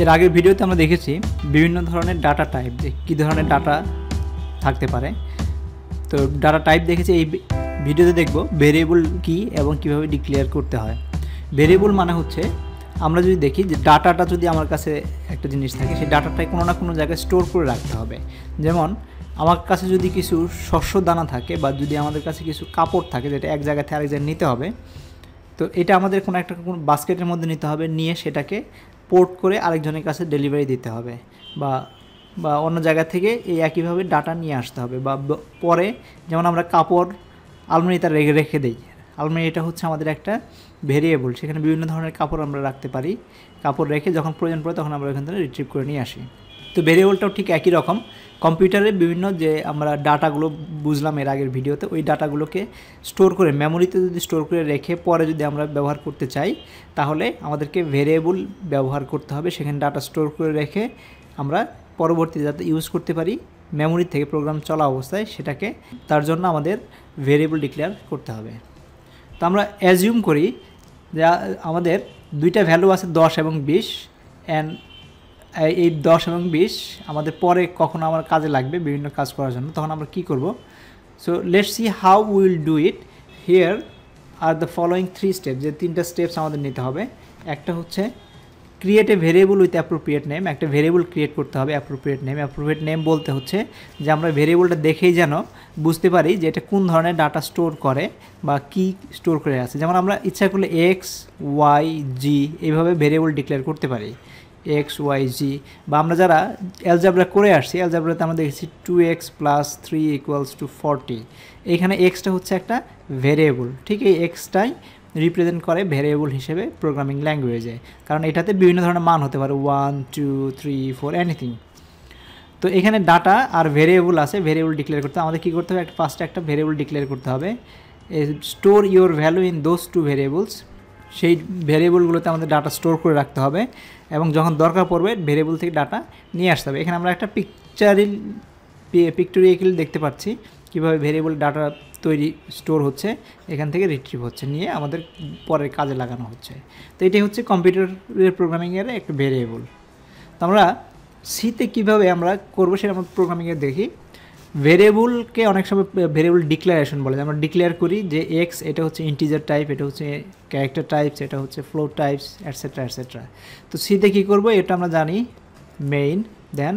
এর আগের ভিডিওতে আমরা দেখেছি বিভিন্ন ধরনের ডাটা টাইপ যে কী ধরনের ডাটা থাকতে পারে তো ডাটা টাইপ দেখেছি এই ভিডিওতে দেখব ভেরিয়েবল কি এবং কিভাবে ডিক্লেয়ার করতে হয় ভেরিয়েবল মানে হচ্ছে আমরা যদি দেখি যে ডাটাটা যদি আমার কাছে একটা জিনিস থাকে সেই ডাটাটাই কোনো না কোনো জায়গায় স্টোর করে রাখতে হবে যেমন আমার কাছে যদি কিছু শস্য দানা থাকে বা যদি আমাদের কাছে কিছু কাপড় থাকে যেটা এক জায়গা থেকে আরেক জায়গায় নিতে হবে তো এটা আমাদের কোনো একটা কোনো বাস্কেটের মধ্যে নিতে হবে নিয়ে সেটাকে পোর্ট করে আরেকজনের কাছে ডেলিভারি দিতে হবে বা বা অন্য জায়গা থেকে এই একইভাবে ডাটা নিয়ে আসতে হবে বা পরে যেমন আমরা কাপড় আলমারিতে রেখে রেখে দিই আলমারি এটা হচ্ছে আমাদের একটা ভেরিয়েবল সেখানে বিভিন্ন ধরনের কাপড় আমরা রাখতে পারি কাপড় রেখে যখন প্রয়োজন পড়ে তখন আমরা ওখান থেকে রিট্রিভ করে নিয়ে আসি তো ভেরিয়েবলটাও ঠিক একই রকম কম্পিউটারে বিভিন্ন যে আমরা ডাটাগুলো বুঝলাম এর আগের ভিডিওতে ওই ডাটাগুলোকে স্টোর করে মেমোরিতে যদি স্টোর করে রেখে পরে যদি আমরা ব্যবহার করতে চাই তাহলে আমাদেরকে ভেরিয়েবল ব্যবহার করতে হবে সেখানে ডাটা স্টোর করে রেখে আমরা পরবর্তীতে যাতে ইউজ করতে পারি মেমোরি থেকে প্রোগ্রাম চলা অবস্থায় সেটাকে তার জন্য আমাদের ভেরিয়েবল ডিক্লেয়ার করতে হবে তো আমরা অ্যাজিউম করি যে আমাদের দুইটা ভ্যালু আছে দশ এবং বিশ অ্যান্ড এই দশ এবং বিশ আমাদের পরে কখনো আমার কাজে লাগবে বিভিন্ন কাজ করার জন্য তখন আমরা কি করব so let see how will do it here are the following three step যে তিনটা স্টেপস আমাদের নিতে হবে একটা হচ্ছে create a variable with appropriate name একটা ভেরিয়েবল ক্রিয়েট করতে হবে অ্যাপ্রোপ্রিয়েট নেম অ্যাপ্রোপ্রিয়েট নেম বলতে হচ্ছে যে আমরা ভেরিয়েবলটা দেখেই যেন বুঝতে পারি যে এটা কোন ধরনের ডাটা স্টোর করে বা কি স্টোর করে আছে যেমন আমরা ইচ্ছা করলে এক্স ওয়াই জি এইভাবে ভেরিয়েবল ডিক্লেয়ার করতে পারি এক্স ওয়াই জি বা আমরা যারা অ্যালজাবরা করে আসছি অ্যালজাবরাতে আমরা দেখেছি two X plus three equals to forty এখানে এক্সটা হচ্ছে একটা ভেরিয়েবল ঠিক এই এক্সটাই রিপ্রেজেন্ট করে ভেরিয়েবল হিসেবে প্রোগ্রামিং ল্যাঙ্গুয়েজে কারণ এটাতে বিভিন্ন ধরনের মান হতে পারে one two three four anything তো এখানে ডাটা আর ভেরিয়েবল আছে ভেরিয়েবল ডিক্লেয়ার করতে আমাদের কী করতে হবে একটা ফার্স্টে একটা ভেরিয়েবল ডিক্লেয়ার করতে হবে store your value in those two variables সেই ভেরিয়েবলগুলোতে আমাদের ডাটা স্টোর করে রাখতে হবে এবং যখন দরকার পড়বে ভেরিয়েবল থেকে ডাটা নিয়ে আসতে হবে এখানে আমরা একটা পিকচারিল পিক্টোরিয়াল দেখতে পাচ্ছি কীভাবে ভেরিয়েবল ডাটা তৈরি স্টোর হচ্ছে এখান থেকে রিট্রিভ হচ্ছে নিয়ে আমাদের পরের কাজে লাগানো হচ্ছে তো এটাই হচ্ছে কম্পিউটারের প্রোগ্রামিংয়ের একটা ভেরিয়েবল তো আমরা সিতে কীভাবে আমরা করবো সেটা আমরা প্রোগ্রামিংয়ে দেখি ভেরিয়েবলকে অনেক সময় ভেরিয়েবল ডিক্লারেশন বলে আমরা ডিক্লেয়ার করি যে এক্স এটা হচ্ছে ইন্টিজার টাইপ এটা হচ্ছে ক্যারেক্টার টাইপস এটা হচ্ছে ফ্লো টাইপস অ্যাটসেট্রা অ্যাটসেট্রা তো সিতে কী করবো এটা আমরা জানি মেইন দেন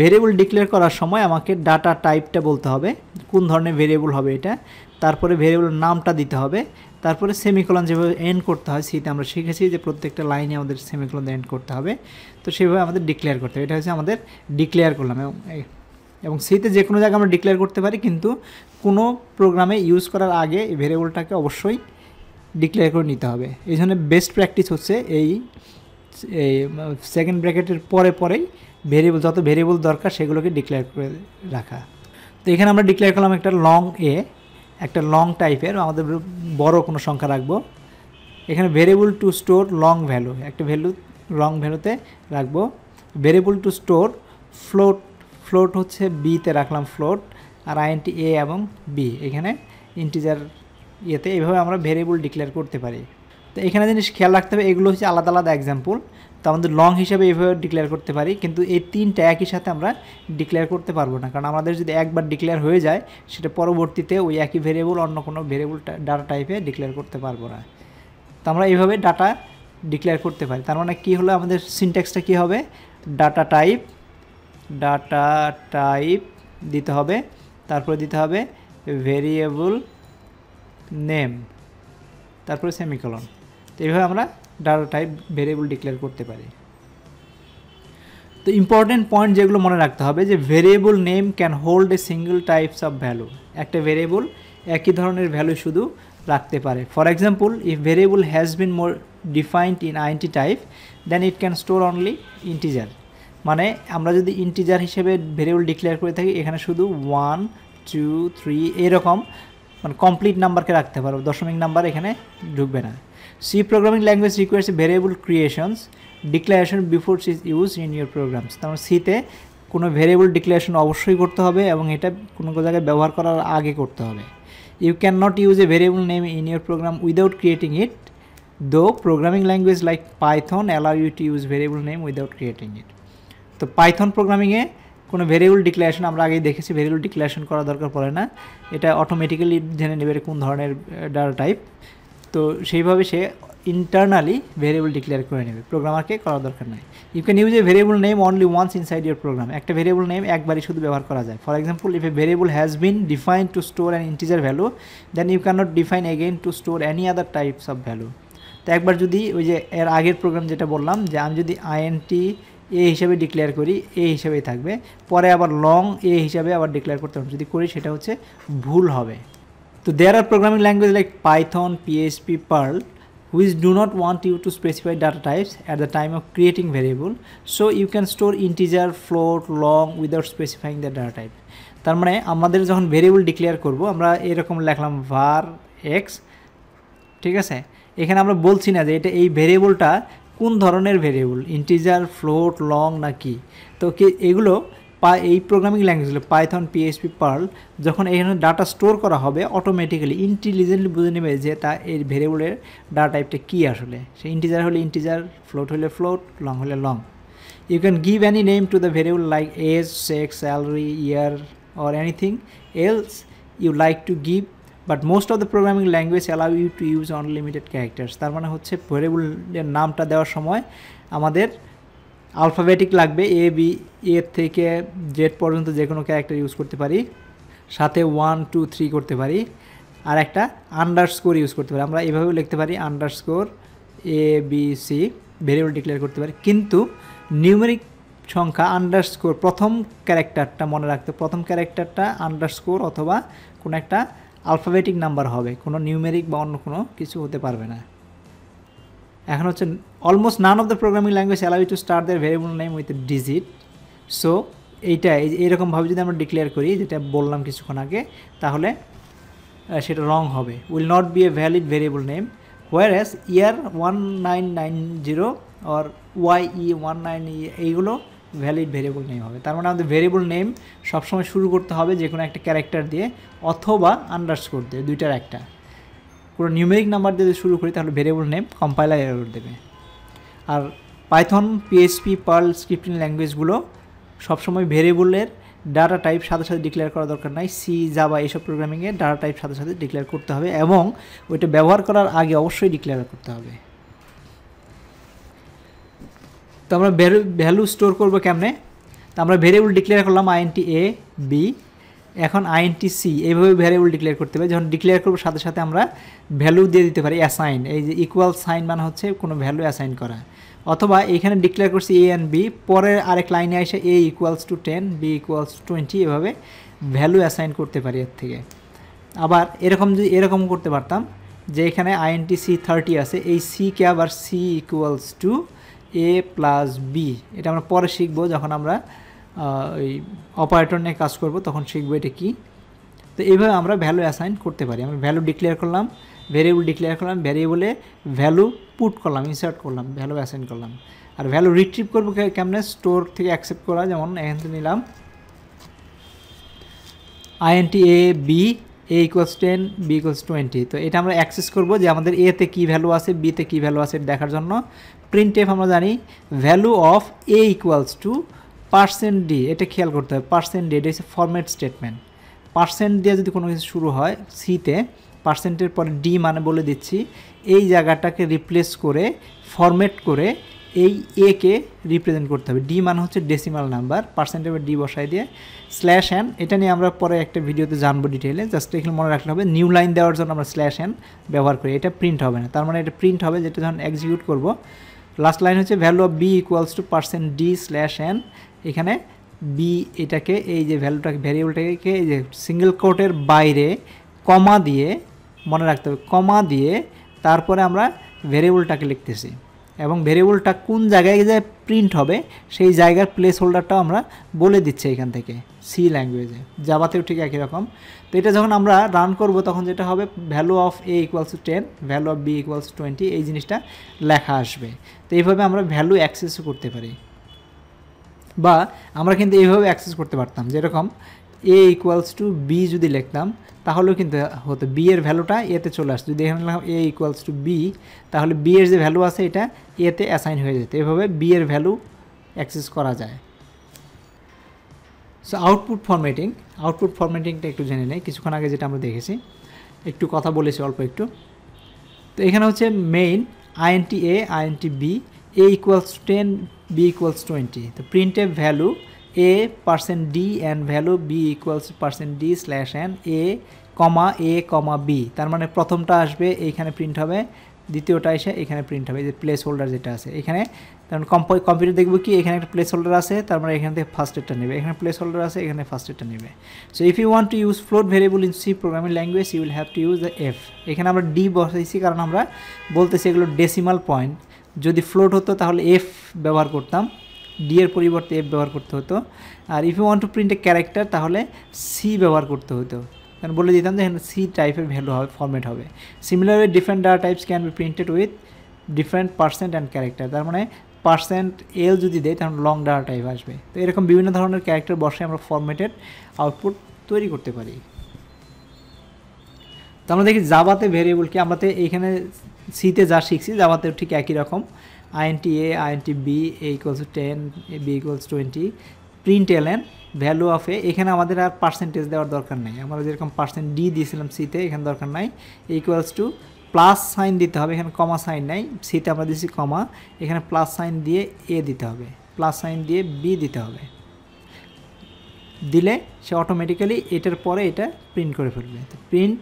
ভেরিয়েবল ডিক্লেয়ার করার সময় আমাকে ডাটা টাইপটা বলতে হবে কোন ধরনের ভেরিয়েবল হবে এটা তারপরে ভেরিয়েবলের নামটা দিতে হবে তারপরে সেমিকোলন যেভাবে এন্ড করতে হয় সিতে আমরা শিখেছি যে প্রত্যেকটা লাইনে আমাদের সেমিকলন এন্ড করতে হবে তো সেভাবে আমাদের ডিক্লেয়ার করতে হবে এটা হচ্ছে আমাদের ডিক্লেয়ার করলাম এবং এবং সেইতে যে কোনো জায়গায় আমরা ডিক্লেয়ার করতে পারি কিন্তু কোনো প্রোগ্রামে ইউজ করার আগে এই ভেরিয়েবলটাকে অবশ্যই ডিক্লেয়ার করে নিতে হবে এই জন্য বেস্ট প্র্যাকটিস হচ্ছে এই সেকেন্ড ব্র্যাকেটের পরে পরেই ভেরিয়েবল যত ভেরিয়েবল দরকার সেগুলোকে ডিক্লেয়ার করে রাখা তো এখানে আমরা ডিক্লেয়ার করলাম একটা লং এ একটা লং টাইপের আমাদের বড় কোনো সংখ্যা রাখবো এখানে variable to store long value একটা ভ্যালু লং ভ্যালুতে রাখবো variable to store float float হচ্ছে বিতে রাখলাম ফ্লোট আর আইএনটি এ এবং বি এখানে ইন্টিজার ইয়েতে এইভাবে আমরা ভেরিয়েবল ডিক্লেয়ার করতে পারি তো এখানে জিনিস খেয়াল রাখতে হবে এগুলো হচ্ছে আলাদা আলাদা এক্সাম্পল তো আমাদের লং হিসাবে এইভাবে ডিক্লেয়ার করতে পারি কিন্তু এই তিনটা একই সাথে আমরা ডিক্লেয়ার করতে পারবো না কারণ আমাদের যদি একবার ডিক্লেয়ার হয়ে যায় সেটা পরবর্তীতে ওই একই ভেরিয়েবল অন্য কোনো ভেরিয়েবল ডাটা টাইপে ডিক্লেয়ার করতে পারবো না তো আমরা এইভাবে ডাটা ডিক্লেয়ার করতে পারি তার মানে কী হলো আমাদের সিনট্যাক্সটা কী হবে ডাটা টাইপ ডাটা টাইপ দিতে হবে তারপরে দিতে হবে ভেরিয়েবল নেম তারপরে সেমিকলন তো এইভাবে আমরা ডাটা টাইপ ভেরিয়েবল ডিক্লেয়ার করতে পারি তো ইম্পর্টেন্ট পয়েন্ট যেগুলো মনে রাখতে হবে যে variable name can hold a single types of value একটা ভেরিয়েবল একই ধরনের ভ্যালু শুধু রাখতে পারে for example if variable has been more defined in int type then it can store only integer মানে আমরা যদি ইন্টিজার হিসেবে ভেরিয়েবল ডিক্লেয়ার করে থাকি এখানে শুধু ওয়ান টু থ্রি এরকম মানে কমপ্লিট নাম্বারকে রাখতে পারবো দশমিক নাম্বার এখানে ঢুকবে না C programming language requires variable creations declaration before its use in your programs তার মানে সিতে কোনো ভেরিয়েবল ডিক্লারেশন অবশ্যই করতে হবে এবং এটা কোনো জায়গায় ব্যবহার করার আগে করতে হবে you cannot use a variable name in your program without creating it though programming language like Python allow you to use variable name without creating it তো পাইথন প্রোগ্রামিংয়ে কোনো ভেরিয়েবল ডিক্লারেশন আমরা আগেই দেখেছি ভেরিয়েবল ডিক্লারেশন করা দরকার পড়ে না এটা অটোমেটিক্যালি জেনে নেবে কোন ধরনের ডাটা টাইপ তো সেইভাবে সে ইন্টারনালি ভেরিয়েবল ডিক্লেয়ার করে নেবে প্রোগ্রামারকে করা দরকার নাই you can use a variable name only once inside your program একটা ভেরিয়েবল নেম একবারই শুধু ব্যবহার করা যায় for example if a variable has been define to store an integer value then you cannot define again to store any other types of value তো একবার যদি ওই যে এর আগের প্রোগ্রাম যেটা বললাম যে আমি যদি আইএনটি এ হিসাবে ডিক্লেয়ার করি এ হিসাবেই থাকবে পরে আবার লং এ হিসাবে আবার ডিক্লেয়ার করতে হবে যদি করি সেটা হচ্ছে ভুল হবে তো there are programming language like Python PHP Perl which do not want you to specify data types at the time of creating variable so you can store integer float long without specifying the data type তার মানে আমাদের যখন variable declare করব আমরা এরকম লিখলাম ভার x ঠিক আছে এখানে আমরা বলছি না যে এটা এই ভেরিয়েবলটা কোন ধরনের ভেরিয়েবল ইন্টিজার ফ্লোট লং না কি তো কি এগুলো পা এই প্রোগ্রামিং ল্যাঙ্গুয়েজগুলো পাইথন পিএইচপি পার্ল যখন এখানে ডাটা স্টোর করা হবে অটোমেটিক্যালি ইন্টেলিজেন্টলি বুঝে নেবে যে তা এর ভেরিয়েবলের ডাটা টাইপটা কী আসলে সে ইন্টিজার হলে ইন্টিজার ফ্লোট হলে ফ্লোট লং হলে long you can give any name to the variable like age sex salary year or anything else you like to give but most of the programming language allow you to use unlimited characters তার মানে হচ্ছে ভেরিয়েবলের নামটা দেওয়ার সময় আমাদের alphabetic লাগবে A B এর থেকে জেড পর্যন্ত যে কোনো ক্যারেক্টার ইউজ করতে পারি সাথে ওয়ান টু থ্রি করতে পারি আর একটা আন্ডারস্কোর ইউজ করতে পারি আমরা এভাবেও লিখতে পারি underscore A B C variable declare করতে পারি কিন্তু নিউমেরিক সংখ্যা আন্ডারস্কোর প্রথম ক্যারেক্টারটা মনে রাখতে প্রথম ক্যারেক্টারটা আন্ডারস্কোর অথবা কোনো একটা আলফাবেটিক নাম্বার হবে কোনো নিউমেরিক বা অন্য কোনো কিছু হতে পারবে না এখন হচ্ছে almost none of the programming language allow to start the variable name with digit so এইটা এইরকমভাবে যদি আমরা ডিক্লেয়ার করি যেটা বললাম কিছুক্ষণ আগে তাহলে সেটা রং হবে will not be a valid variable name whereas year one nine nine zero আর Y E one nine E এইগুলো ভ্যালিড ভেরিয়েবল নেম হবে তার মানে আমাদের ভেরিয়েবল নেম সবসময় শুরু করতে হবে যে কোনো একটা ক্যারেক্টার দিয়ে অথবা আন্ডারস্কোর দিয়ে দুইটার একটা কোনো নিউমেরিক নাম্বার দিয়ে শুরু করি তাহলে ভেরিয়েবল নেম কম্পাইলার এরর দেবে আর পাইথন পিএইচপি পার্ল স্ক্রিপ্টিং ল্যাঙ্গুয়েজগুলো সবসময় ভেরিয়েবলের ডাটা টাইপ সাথে সাথে ডিক্লেয়ার করা দরকার নাই সি জাবা এইসব প্রোগ্রামিংয়ে ডাটা টাইপ সাথে সাথে ডিক্লেয়ার করতে হবে এবং ওইটা ব্যবহার করার আগে অবশ্যই ডিক্লেয়ার করতে হবে তো আমরা ভ্যালু স্টোর করবো কেমনে তো আমরা ভেরিয়েবল ডিক্লেয়ার করলাম আইএনটি এ বি এখন আইএনটি সি এইভাবে ভ্যারিয়েবল ডিক্লেয়ার করতে হবে যখন ডিক্লেয়ার করবো সাথে সাথে আমরা ভ্যালু দিয়ে দিতে পারি অ্যাসাইন এই যে ইকুয়াল সাইন মানে হচ্ছে কোনো ভ্যালু অ্যাসাইন করা অথবা এখানে ডিক্লেয়ার করছি এ অ্যান্ড বি পরের আরেক লাইনে এসে A equals to ten B equals to twenty এভাবে ভ্যালু অ্যাসাইন করতে পারি এর থেকে আবার এরকম যদি এরকম করতে পারতাম যে এখানে আইএনটি সি থার্টি আছে এই সিকে আবার C equals to A plus B এটা আমরা পরে শিখব যখন আমরা ওই অপারেটর নিয়ে কাজ করব তখন শিখবো এটা কী তো এইভাবে আমরা ভ্যালু অ্যাসাইন করতে পারি আমরা ভ্যালু ডিক্লেয়ার করলাম ভেরিয়েবল ডিক্লেয়ার করলাম ভেরিয়েবলে ভ্যালু পুট করলাম ইনসার্ট করলাম ভ্যালু অ্যাসাইন করলাম আর ভ্যালু রিট্রিভ করবো কেমনে স্টোর থেকে অ্যাকসেপ্ট করা যেমন এখান থেকে নিলাম INT A B A equals ten B equals twenty তো এটা আমরা অ্যাক্সেস করবো যে আমাদের এতে কী ভ্যালু আছে বিতে কী ভ্যালু আছে দেখার জন্য প্রিন্টেফ আমরা জানি value of A equals to percent D এটা খেয়াল করতে হবে পার্সেন্ট ডি এটা হচ্ছে ফরম্যাট স্টেটমেন্ট পার্সেন্ট দিয়ে যদি কোনো কিছু শুরু হয় সিতে পার্সেন্টের পরে ডি মানে বলে দিচ্ছি এই জায়গাটাকে রিপ্লেস করে ফরম্যাট করে এই একে রিপ্রেজেন্ট করতে হবে ডি মানে হচ্ছে ডেসিমাল নাম্বার পার্সেন্টের ডি বসাই দিয়ে স্ল্যাশ অ্যান এটা নিয়ে আমরা পরে একটা ভিডিওতে জানবো ডিটেলে জাস্ট এখানে মনে রাখলে হবে নিউ লাইন দেওয়ার জন্য আমরা স্ল্যাশ অ্যান ব্যবহার করি এটা প্রিন্ট হবে না তার মানে এটা প্রিন্ট হবে যেটা যখন এক্সিকিউট করবো লাস্ট লাইন হচ্ছে value of B equals to percent D slash N এখানে বি এটাকে এই যে ভ্যালুটাকে ভ্যারিয়েবলটাকে এই যে সিঙ্গেল কোটের বাইরে কমা দিয়ে মনে রাখতে হবে কমা দিয়ে তারপরে আমরা ভ্যারিয়েবলটাকে লিখতেছি এবং ভেরিয়েবলটা কোন জায়গায় যে প্রিন্ট হবে সেই জায়গার প্লেস হোল্ডারটাও আমরা বলে দিচ্ছি এখান থেকে সি ল্যাঙ্গুয়েজে যাবাতেও ঠিক একই রকম তো এটা যখন আমরা রান করব তখন যেটা হবে value of A equals to ten value of B equals twenty এই জিনিসটা লেখা আসবে তো এইভাবে আমরা ভ্যালু অ্যাক্সেসও করতে পারি বা আমরা কিন্তু এইভাবে অ্যাক্সেস করতে পারতাম যেরকম এ ইকুয়ালস টু বি যদি লিখতাম তাহলেও কিন্তু হতো বি এর ভ্যালুটা এতে চলে আসতো যদি এখানে লিখলাম এ ইকুয়ালস টু বি তাহলে বি এর যে ভ্যালু আছে এটা এতে অ্যাসাইন হয়ে যেত এভাবে বি এর ভ্যালু অ্যাক্সেস করা যায় সো আউটপুট ফরম্যাটিং আউটপুট ফরম্যাটিংটা একটু জেনে নেই কিছুক্ষণ আগে যেটা আমরা দেখেছি একটু কথা বলেছি অল্প একটু তো এখানে হচ্ছে main INT A INT B A equals ten B equals twenty তো প্রিন্টের value A percent D and value B equals percent D slash and A comma A comma B তার মানে প্রথমটা আসবে এইখানে প্রিন্ট হবে দ্বিতীয়টা এসে এখানে প্রিন্ট হবে যে প্লেস হোল্ডার যেটা আছে এখানে কারণ কম্পিউটার মানে দেখবো কি এখানে একটা প্লেস হোল্ডার আছে তার মানে এখান থেকে ফার্স্ট এডটা নেবে এখানে প্লেস হোল্ডার আছে এখানে ফার্স্ট এডটা নেবে so if you want to use float variable in C programming language you will have to use the F এখানে আমরা ডি বসাইছি কারণ আমরা বলতেছি এগুলো ডেসিমাল পয়েন্ট যদি ফ্লোট হতো তাহলে এফ ব্যবহার করতাম ডি এর পরিবর্তে এফ ব্যবহার করতে হতো আর if you want to print a character তাহলে সি ব্যবহার করতে হতো কারণ বলে দিতাম যে সি টাইপের ভ্যালু হবে ফর্মেট হবে similarly different data types can be printed with different percent and character তার মানে পার্সেন্ট এল যদি দেয় তাহলে লং ডাটা টাইপ আসবে তো এরকম বিভিন্ন ধরনের ক্যারেক্টার বসে আমরা ফর্মেটেড আউটপুট তৈরি করতে পারি তো আমরা দেখি জাবাতে ভেরিয়েবল কি আমরা তো এইখানে সিতে যা শিখছি জাবাতেও ঠিক একই রকম INT A INT B A equals to ten B equals twenty println value of A এখানে আমাদের আর পার্সেন্টেজ দেওয়ার দরকার নেই আমরা যেরকম পার্সেন্ট ডি দিয়েছিলাম সিতে এখানে দরকার নাই ইকুয়ালস টু প্লাস সাইন দিতে হবে এখানে কমা সাইন নাই সিতে আমরা দিয়েছি কমা এখানে প্লাস সাইন দিয়ে এ দিতে হবে প্লাস সাইন দিয়ে বি দিতে হবে দিলে সে অটোমেটিক্যালি এটার পরে এটা প্রিন্ট করে ফেলবে print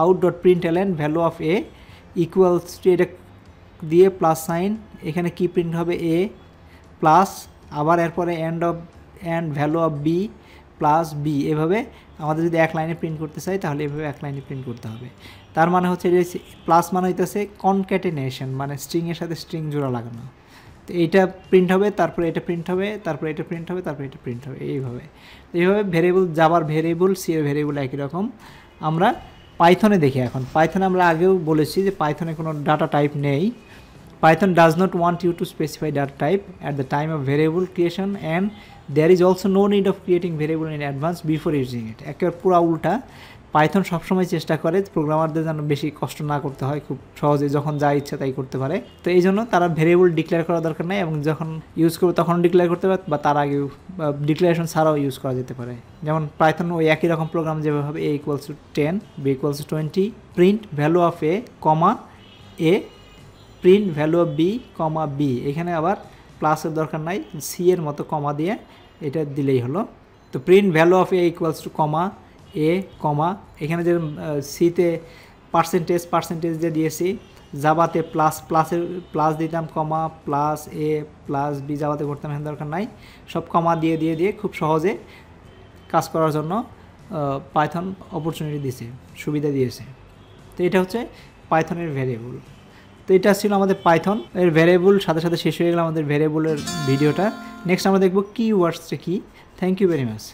out dot println value of A equals to এটা দিয়ে প্লাস সাইন এখানে কি প্রিন্ট হবে এ প্লাস আবার এরপরে end of and value of B plus B এভাবে আমাদের যদি এক লাইনে প্রিন্ট করতে চাই তাহলে এভাবে এক লাইনে প্রিন্ট করতে হবে তার মানে হচ্ছে যে প্লাস মানে হইতেছে কনক্যাটিনেশন মানে স্ট্রিংয়ের সাথে স্ট্রিং জোড়া লাগানো তো এইটা প্রিন্ট হবে তারপরে এটা প্রিন্ট হবে তারপরে এটা প্রিন্ট হবে তারপরে এটা প্রিন্ট হবে এইভাবে এইভাবে ভেরিয়েবল যাবার ভেরিয়েবল সি এর ভেরিয়েবল একই রকম আমরা পাইথনে দেখি এখন পাইথনে আমরা আগেও বলেছি যে পাইথনে কোনো ডাটা টাইপ নেই Python does not want you to specify data type at the time of variable creation and there is also no need of creating variable in advance before using it. একেবারে পুরা উল্টা Python সবসময় চেষ্টা করে প্রোগ্রামারদের যেন বেশি কষ্ট না করতে হয় খুব সহজে যখন যা ইচ্ছা তাই করতে পারে তো এই জন্য তারা ভেরিয়েবল ডিক্লেয়ার করা দরকার নেই এবং যখন ইউজ করবে তখন ডিক্লেয়ার করতে পারে বা তার আগেও ডিক্লারেশন ছাড়াও ইউজ করা যেতে পারে যেমন পাইথন ওই একই রকম প্রোগ্রাম যেভাবে A equals to ten B equals twenty print value of A comma A print value of B comma B এখানে আবার প্লাসের দরকার নাই সি এর মতো কমা দিয়ে এটা দিলেই হলো তো print value of A equals to comma A comma এখানে যে সিতে পার্সেন্টেজ পার্সেন্টেজ যে দিয়েছি জাবাতে প্লাস প্লাসের প্লাস দিতাম comma plus a plus b জাবাতে করতাম এখানে দরকার নাই সব কমা দিয়ে দিয়ে দিয়ে খুব সহজে কাজ করার জন্য পাইথন অপরচুনিটি দিয়েছে সুবিধা দিয়েছে তো এটা হচ্ছে পাইথনের ভ্যারিয়েবল তো এটা ছিল আমাদের পাইথন এর ভ্যারিয়েবল সাথে সাথে শেষ হয়ে গেল আমাদের ভ্যারিয়েবলের ভিডিওটা নেক্সট আমরা দেখবো কি ওয়ার্ডসটা কী থ্যাংক ইউ ভেরি মাচ